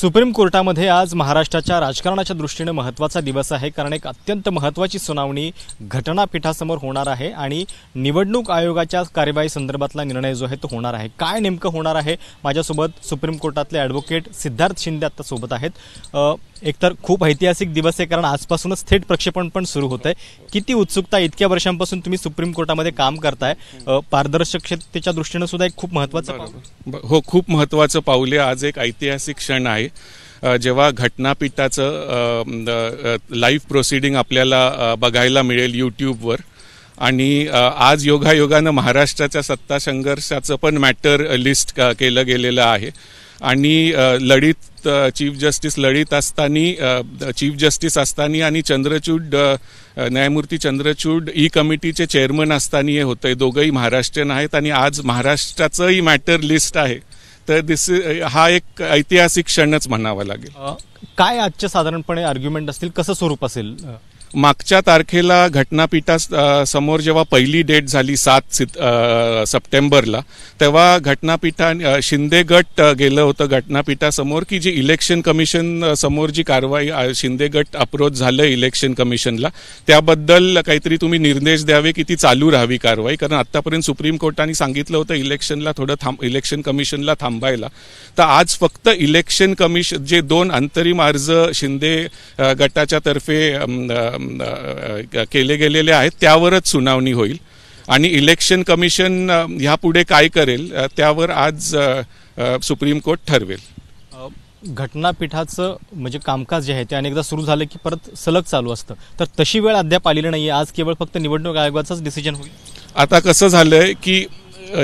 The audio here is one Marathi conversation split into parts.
सुप्रीम कोर्टामध्ये आज महाराष्ट्राच्या राजकारणाच्या दृष्टीनं महत्त्वाचा दिवस आहे कारण एक अत्यंत महत्त्वाची सुनावणी घटनापीठासमोर होणार आहे आणि निवडणूक आयोगाच्या कार्यवाही संदर्भातला निर्णय जो आहे तो होणार आहे काय नेमकं होणार आहे माझ्यासोबत सुप्रीम कोर्टातले ॲडव्होकेट सिद्धार्थ शिंदे आता सोबत आहेत एकतर खूप ऐतिहासिक दिवस आहे कारण आजपासूनच थेट प्रक्षेपण पण सुरू होत आहे किती उत्सुकता इतक्या वर्षांपासून तुम्ही सुप्रीम कोर्टामध्ये काम करताय पारदर्शकतेच्या दृष्टीनं सुद्धा एक खूप महत्त्वाचं हो खूप महत्त्वाचं पाऊल आज एक ऐतिहासिक क्षण आहे जेव्हा घटनापीठाचं लाईव्ह प्रोसिडिंग आपल्याला बघायला मिळेल यूट्यूबवर आणि आज योगायोगानं महाराष्ट्राच्या सत्ता संघर्षाचं पण मॅटर लिस्ट केलं गेलेलं आहे आणि लढित चीफ जस्टिस लढित असताना चीफ जस्टिस असताना आणि चंद्रचूड न्यायमूर्ती चंद्रचूड ई कमिटीचे चेअरमन असताना हे होतंय दोघंही महाराष्ट्रीयन आहेत आणि आज महाराष्ट्राचंही मॅटर लिस्ट आहे तर दिस हा एक ऐतिहासिक क्षणच म्हणावा लागेल काय आजच्या साधारणपणे आर्ग्युमेंट असतील कसं स्वरूप असेल मागच्या तारखेला घटनापीठा समोर जेव्हा पहिली डेट झाली सात सप्टेंबरला तेव्हा घटनापीठा शिंदे गट गेलं होतं घटनापीठासमोर की जी इलेक्शन कमिशन समोर जी कारवाई शिंदे गट अप्रोच झालं इलेक्शन कमिशनला त्याबद्दल काहीतरी तुम्ही निर्देश द्यावे की ती चालू राहावी कारवाई कारण आतापर्यंत सुप्रीम कोर्टाने सांगितलं होतं इलेक्शनला थोडं थांब इलेक्शन कमिशनला थांबायला तर आज फक्त इलेक्शन कमिशन जे दोन अंतरिम अर्ज शिंदे गटाच्या तर्फे केले गेलेले आहेत त्यावरच सुनावणी होईल आणि इलेक्शन कमिशन ह्यापुढे काय करेल त्यावर आज सुप्रीम कोर्ट ठरवेल घटनापीठाचं म्हणजे कामकाज जे आहे ते अनेकदा सुरू झालं की परत सलग चालू असतं तर तशी वेळ अद्याप आलेली नाही आज केवळ फक्त निवडणूक आयोगाचाच डिसिजन होईल आता कसं झालंय की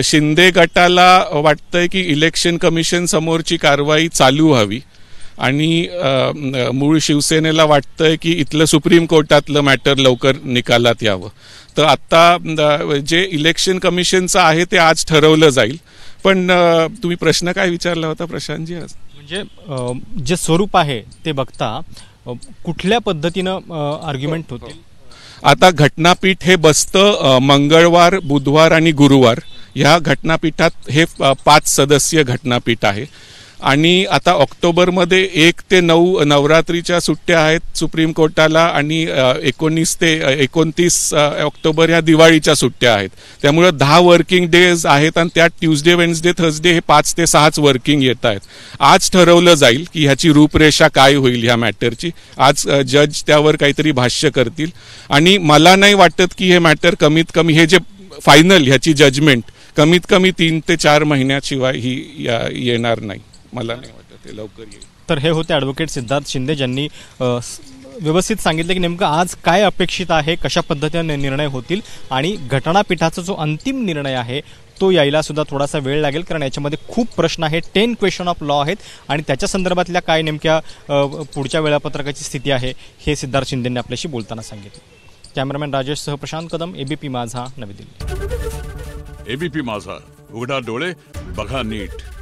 शिंदे गटाला वाटतंय की इलेक्शन कमिशन समोरची कारवाई चालू व्हावी आणि मूळ शिवसेनेला वाटतंय की इथलं सुप्रीम कोर्टातलं मॅटर लवकर निकालात यावं तर आत्ता जे इलेक्शन कमिशनचं आहे ते आज ठरवलं जाईल पण तुम्ही प्रश्न काय विचारला होता प्रशांतजी आज म्हणजे जे स्वरूप आहे ते बघता कुठल्या पद्धतीनं आर्ग्युमेंट होतील आता घटनापीठ हे बसतं मंगळवार बुधवार आणि गुरुवार ह्या घटनापीठात हे पाच सदस्यीय घटनापीठ आहे आणि आता ऑक्टोबरमध्ये एक ते नऊ नवरात्रीच्या सुट्ट्या आहेत सुप्रीम कोर्टाला आणि एकोणीस ते एकोणतीस ऑक्टोबर या दिवाळीच्या सुट्ट्या आहेत त्यामुळे दहा वर्किंग डेज आहेत आणि त्यात ट्यूजडे वेन्सडे थर्सडे हे पाच ते सहाच वर्किंग येत आहेत आज ठरवलं जाईल की ह्याची रूपरेषा काय होईल ह्या मॅटरची आज जज त्यावर काहीतरी भाष्य करतील आणि मला नाही वाटत की हे मॅटर कमीत कमी हे जे फायनल ह्याची जजमेंट कमीत कमी तीन ते चार महिन्याशिवाय ही येणार नाही मला नाही वाटत ते लवकर येईल तर हे होते ॲडव्होकेट सिद्धार्थ शिंदे ज्यांनी व्यवस्थित सांगितले की नेमकं आज काय अपेक्षित आहे कशा पद्धतीने निर्णय होतील आणि घटनापीठाचा जो अंतिम निर्णय आहे तो यायला सुद्धा थोडासा वेळ लागेल कारण याच्यामध्ये खूप प्रश्न आहे टेन क्वेश्चन ऑफ लॉ आहेत आणि त्याच्या संदर्भातल्या काय नेमक्या पुढच्या वेळापत्रकाची स्थिती आहे हे सिद्धार्थ शिंदेंनी आपल्याशी बोलताना सांगितलं कॅमेरामॅन राजेश सह प्रशांत कदम एबीपी माझा नवी दिल्ली एबीपी माझा उघडा डोळे बघा नीट